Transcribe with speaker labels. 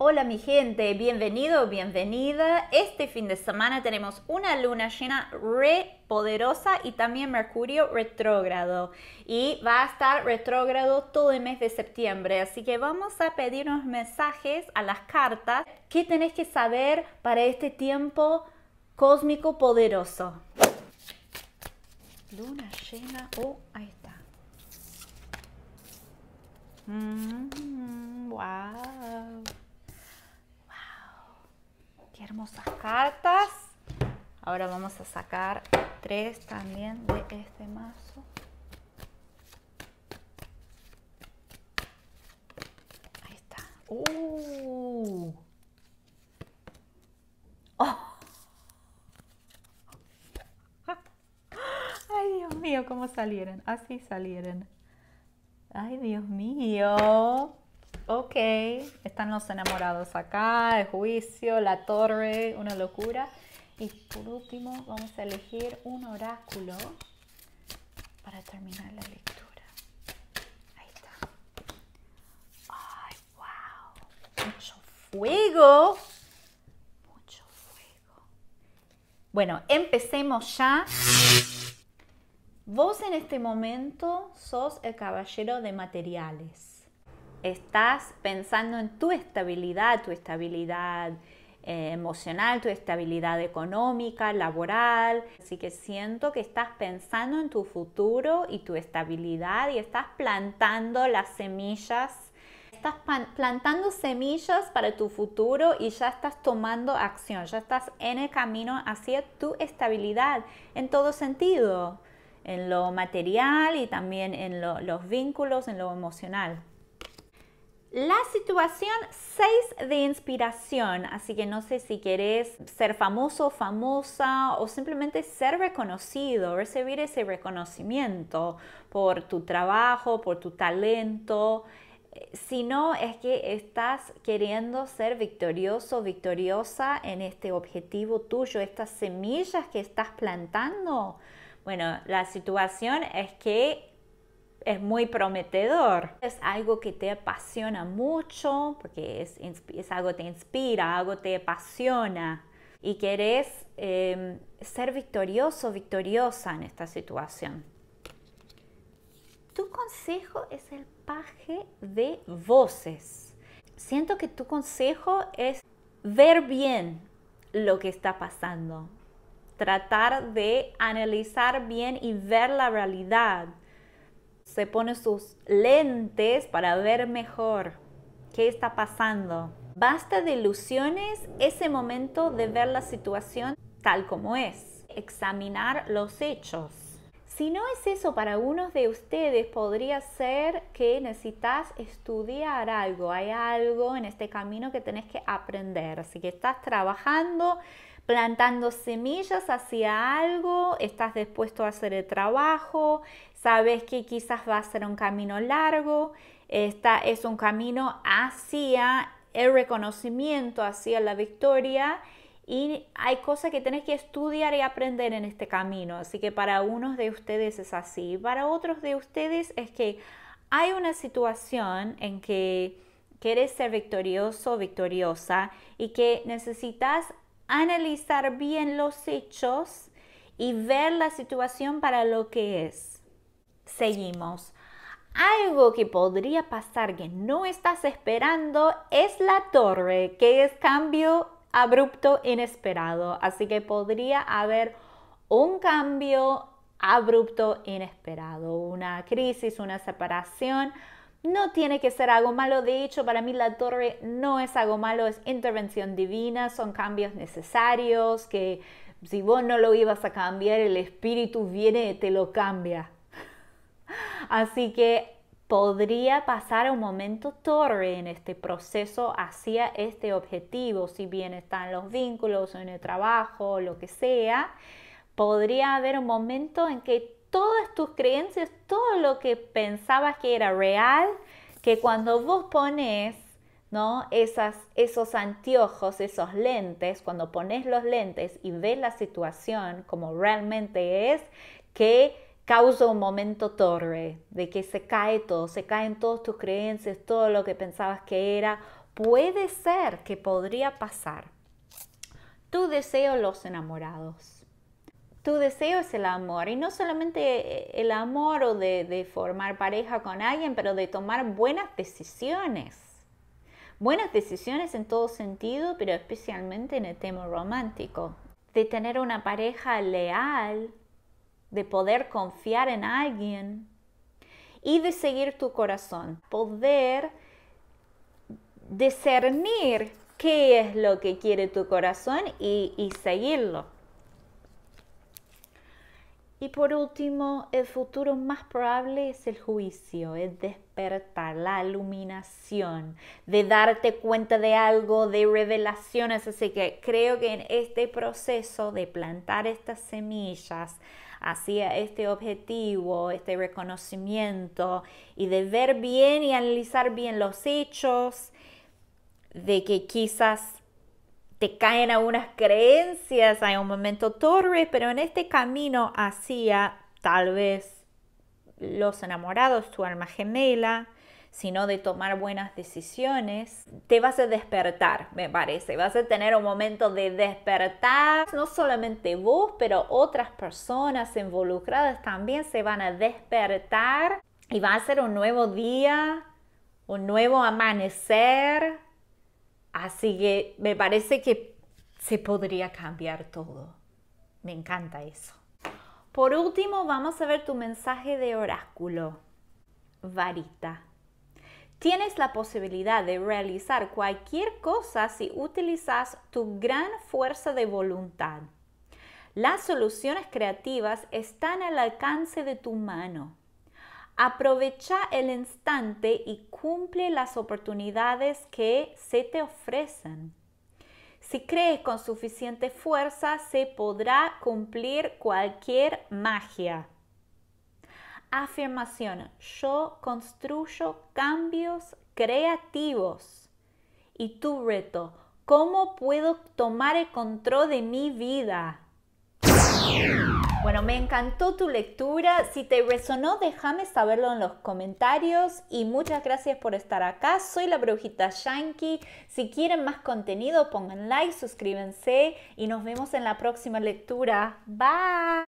Speaker 1: Hola mi gente, bienvenido, bienvenida. Este fin de semana tenemos una luna llena re poderosa y también Mercurio retrógrado. Y va a estar retrógrado todo el mes de septiembre. Así que vamos a pedir unos mensajes a las cartas. ¿Qué tenés que saber para este tiempo cósmico poderoso? Luna llena. Oh, ahí está. Mm. hermosas cartas. Ahora vamos a sacar tres también de este mazo. Ahí está. Uh. Oh. Ay, Dios mío, cómo salieron. Así salieron. Ay, Dios mío. Ok están los enamorados acá, el juicio, la torre, una locura. Y por último vamos a elegir un oráculo para terminar la lectura. Ahí está. ¡Ay, wow! Mucho fuego. Mucho fuego. Bueno, empecemos ya. Vos en este momento sos el caballero de materiales estás pensando en tu estabilidad, tu estabilidad eh, emocional, tu estabilidad económica, laboral. Así que siento que estás pensando en tu futuro y tu estabilidad y estás plantando las semillas. Estás plantando semillas para tu futuro y ya estás tomando acción, ya estás en el camino hacia tu estabilidad en todo sentido, en lo material y también en los vínculos, en lo emocional. La situación 6 de inspiración, así que no sé si quieres ser famoso, o famosa o simplemente ser reconocido, recibir ese reconocimiento por tu trabajo, por tu talento, eh, si no es que estás queriendo ser victorioso, victoriosa en este objetivo tuyo, estas semillas que estás plantando. Bueno, la situación es que es muy prometedor. Es algo que te apasiona mucho, porque es, es algo que te inspira, algo te apasiona. Y querés em, ser victorioso, victoriosa en esta situación. Tu consejo es el paje de voces. Siento que tu consejo es ver bien lo que está pasando. Tratar de analizar bien y ver la realidad se pone sus lentes para ver mejor qué está pasando. Basta de ilusiones, ese momento de ver la situación tal como es, examinar los hechos. Si no es eso para algunos de ustedes, podría ser que necesitas estudiar algo, hay algo en este camino que tenés que aprender, así que estás trabajando plantando semillas hacia algo, estás dispuesto a hacer el trabajo, sabes que quizás va a ser un camino largo, esta es un camino hacia el reconocimiento, hacia la victoria y hay cosas que tienes que estudiar y aprender en este camino. Así que para unos de ustedes es así, para otros de ustedes es que hay una situación en que quieres ser victorioso, victoriosa y que necesitas analizar bien los hechos y ver la situación para lo que es. Seguimos. Algo que podría pasar que no estás esperando es la torre, que es cambio abrupto inesperado. Así que podría haber un cambio abrupto inesperado, una crisis, una separación no tiene que ser algo malo, de hecho para mí la torre no es algo malo, es intervención divina, son cambios necesarios que si vos no lo ibas a cambiar, el espíritu viene y te lo cambia. Así que podría pasar un momento torre en este proceso hacia este objetivo, si bien están los vínculos en el trabajo, lo que sea, podría haber un momento en que todas tus creencias, todo lo que pensabas que era real, que cuando vos pones ¿no? esos anteojos, esos lentes, cuando pones los lentes y ves la situación como realmente es, que causa un momento torre, de que se cae todo, se caen todas tus creencias, todo lo que pensabas que era, puede ser que podría pasar. Tu deseo los enamorados tu deseo es el amor y no solamente eh, el amor o de, formar pareja con alguien, pero de tomar buenas decisiones. Buenas decisiones en todo sentido, pero especialmente en el tema romántico. De tener una pareja leal, de poder confiar en alguien y de seguir tu corazón. Poder discernir qué es lo que quiere tu corazón y seguirlo. Y por último, el futuro más probable es el juicio, es despertar, la iluminación, de darte cuenta de algo, de revelaciones. Así que creo que en este proceso de plantar estas semillas hacia este objetivo, este reconocimiento y de ver bien y analizar bien los hechos, de que quizás te caen algunas creencias, hay un momento torre, pero en este camino hacia tal vez los enamorados, tu alma gemela, sino de tomar buenas decisiones, te vas a despertar, me parece. Vas a tener un momento de despertar. No solamente vos, pero otras personas involucradas también se van a despertar y va a ser un nuevo día, un nuevo amanecer, Así que me parece que se podría cambiar todo. Me encanta eso. Por último, vamos a ver tu mensaje de oráculo. Varita. Tienes la posibilidad de realizar cualquier cosa si utilizas tu gran fuerza de voluntad. Las soluciones creativas están al alcance de tu mano. Aprovecha el instante y cumple las oportunidades que se te ofrecen. Si crees con suficiente fuerza, se podrá cumplir cualquier magia. Afirmación. Yo construyo cambios creativos. Y tu reto. ¿Cómo puedo tomar el control de mi vida? Bueno, me encantó tu lectura. Si te resonó, déjame saberlo en los comentarios. Y muchas gracias por estar acá. Soy la Brujita Yankee. Si quieren más contenido, pongan like, suscríbanse y nos vemos en la próxima lectura. Bye.